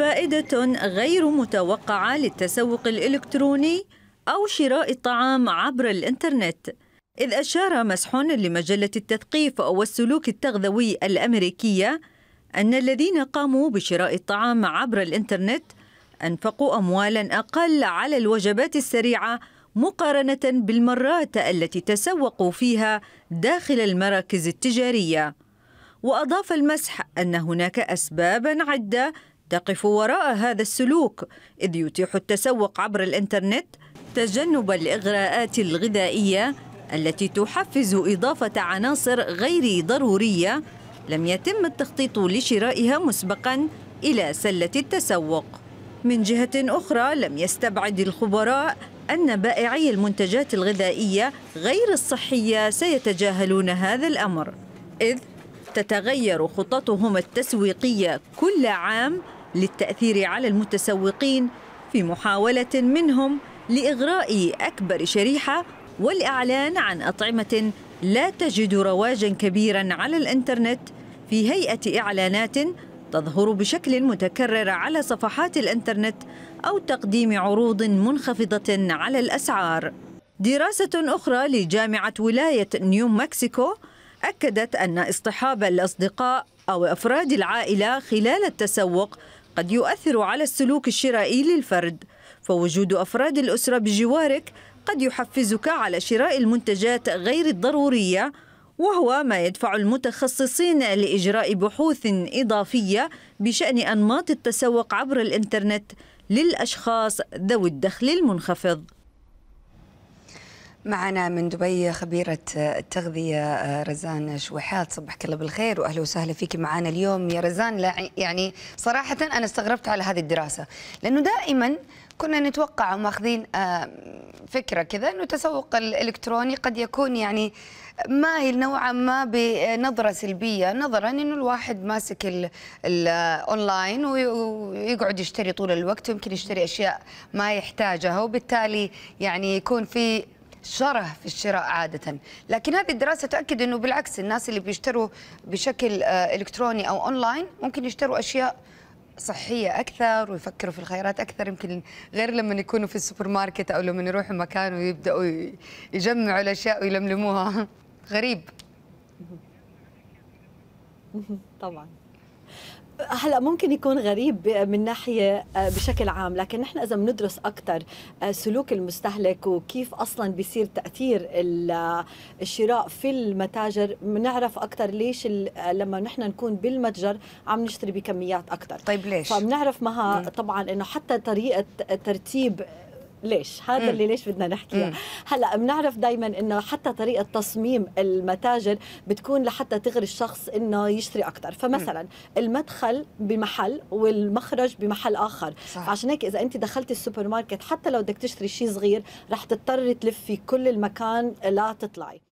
فائدة غير متوقعة للتسوق الإلكتروني أو شراء الطعام عبر الإنترنت إذ أشار مسحون لمجلة التثقيف والسلوك التغذوي الأمريكية أن الذين قاموا بشراء الطعام عبر الإنترنت أنفقوا أموالا أقل على الوجبات السريعة مقارنة بالمرات التي تسوقوا فيها داخل المراكز التجارية. وأضاف المسح أن هناك أسبابا عدة تقف وراء هذا السلوك إذ يتيح التسوق عبر الإنترنت تجنب الإغراءات الغذائية التي تحفز إضافة عناصر غير ضرورية لم يتم التخطيط لشرائها مسبقاً إلى سلة التسوق من جهة أخرى لم يستبعد الخبراء أن بائعي المنتجات الغذائية غير الصحية سيتجاهلون هذا الأمر إذ تتغير خططهم التسويقية كل عام للتأثير على المتسوقين في محاولة منهم لإغراء أكبر شريحة والإعلان عن أطعمة لا تجد رواجا كبيرا على الإنترنت في هيئة إعلانات تظهر بشكل متكرر على صفحات الإنترنت أو تقديم عروض منخفضة على الأسعار دراسة أخرى لجامعة ولاية نيو مكسيكو أكدت أن اصطحاب الأصدقاء أو أفراد العائلة خلال التسوق قد يؤثر على السلوك الشرائي للفرد فوجود أفراد الأسرة بجوارك قد يحفزك على شراء المنتجات غير الضرورية وهو ما يدفع المتخصصين لإجراء بحوث إضافية بشأن أنماط التسوق عبر الإنترنت للأشخاص ذوي الدخل المنخفض معنا من دبي خبيرة التغذية آه، رزان شويحات صبحك الله بالخير وأهلا وسهلا فيك معنا اليوم يا رزان يعني صراحة أنا استغربت على هذه الدراسة لأنه دائما كنا نتوقع وماخذين آه، فكرة كذا أنه التسوق الإلكتروني قد يكون يعني مايل نوعا ما بنظرة سلبية نظرا أنه الواحد ماسك الأونلاين ويقعد يشتري طول الوقت ويمكن يشتري أشياء ما يحتاجها وبالتالي يعني يكون في شره في الشراء عادة لكن هذه الدراسة تؤكد أنه بالعكس الناس اللي بيشتروا بشكل آه، إلكتروني أو أونلاين ممكن يشتروا أشياء صحية أكثر ويفكروا في الخيارات أكثر يمكن غير لما يكونوا في السوبر ماركت أو لما يروحوا مكان ويبدأوا يجمعوا الأشياء ويلملموها غريب طبعا هلا ممكن يكون غريب من ناحيه آه، بشكل عام لكن نحن اذا بندرس اكثر آه، سلوك المستهلك وكيف اصلا بيصير تاثير آه، الشراء في المتاجر بنعرف اكثر ليش لما نحن نكون بالمتجر عم نشتري بكميات اكثر طيب ليش فبنعرف مها طبعا انه حتى طريقه ترتيب ليش هذا اللي ليش بدنا نحكيها هلا بنعرف دائما انه حتى طريقه تصميم المتاجر بتكون لحتى تغري الشخص انه يشتري اكثر فمثلا المدخل بمحل والمخرج بمحل اخر صح. عشان هيك اذا انت دخلتي السوبر ماركت حتى لو بدك تشتري شيء صغير رح تضطري تلفي كل المكان لا تطلعي